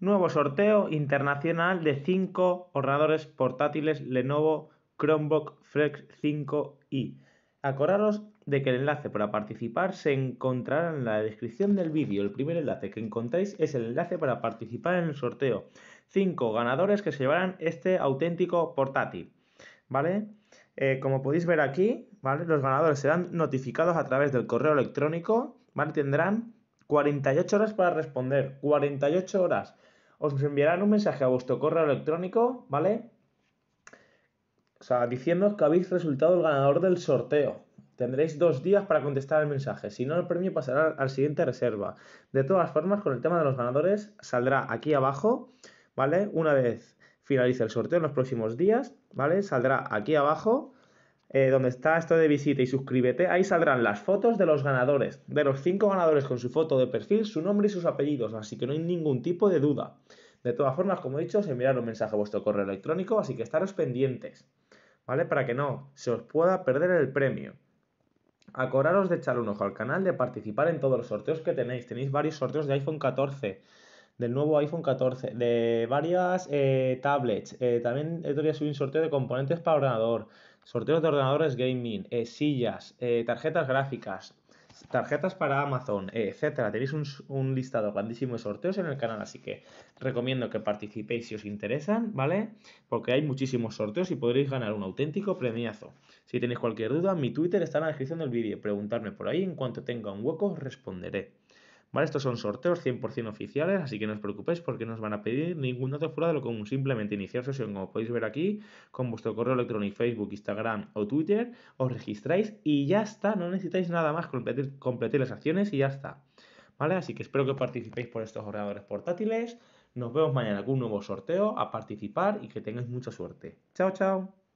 Nuevo sorteo internacional de 5 ordenadores portátiles Lenovo Chromebook Flex 5i. Acordaros de que el enlace para participar se encontrará en la descripción del vídeo. El primer enlace que encontréis es el enlace para participar en el sorteo. 5 ganadores que se llevarán este auténtico portátil. ¿Vale? Eh, como podéis ver aquí, ¿vale? Los ganadores serán notificados a través del correo electrónico, ¿vale? Tendrán 48 horas para responder. 48 horas os enviarán un mensaje a vuestro correo electrónico, ¿vale? O sea, diciendo que habéis resultado el ganador del sorteo. Tendréis dos días para contestar el mensaje. Si no, el premio pasará al siguiente reserva. De todas formas, con el tema de los ganadores, saldrá aquí abajo, ¿vale? Una vez finalice el sorteo en los próximos días, ¿vale? Saldrá aquí abajo eh, donde está esto de visita y suscríbete, ahí saldrán las fotos de los ganadores, de los cinco ganadores con su foto de perfil, su nombre y sus apellidos, así que no hay ningún tipo de duda. De todas formas, como he dicho, os enviaré un mensaje a vuestro correo electrónico, así que estaros pendientes, ¿vale? Para que no se os pueda perder el premio. Acordaros de echar un ojo al canal, de participar en todos los sorteos que tenéis. Tenéis varios sorteos de iPhone 14, del nuevo iPhone 14, de varias eh, tablets. Eh, también he subir un sorteo de componentes para ordenador, sorteos de ordenadores gaming, eh, sillas, eh, tarjetas gráficas, tarjetas para Amazon, eh, etcétera. Tenéis un, listado grandísimo de sorteos en el canal, así que recomiendo que participéis si os interesan, ¿vale? Porque hay muchísimos sorteos y podréis ganar un auténtico premiazo. Si tenéis cualquier duda, mi Twitter está en la descripción del vídeo. Preguntarme por ahí, en cuanto tenga un hueco, responderé. Estos son sorteos 100% oficiales, así que no os preocupéis porque no os van a pedir ningún dato fuera de lo común. Simplemente iniciar sesión, como podéis ver aquí, con vuestro correo electrónico, Facebook, Instagram o Twitter, os registráis y ya está, no necesitáis nada más, completar, completar las acciones y ya está. ¿Vale? Así que espero que participéis por estos ordenadores portátiles. Nos vemos mañana con un nuevo sorteo, a participar y que tengáis mucha suerte. Chao, chao.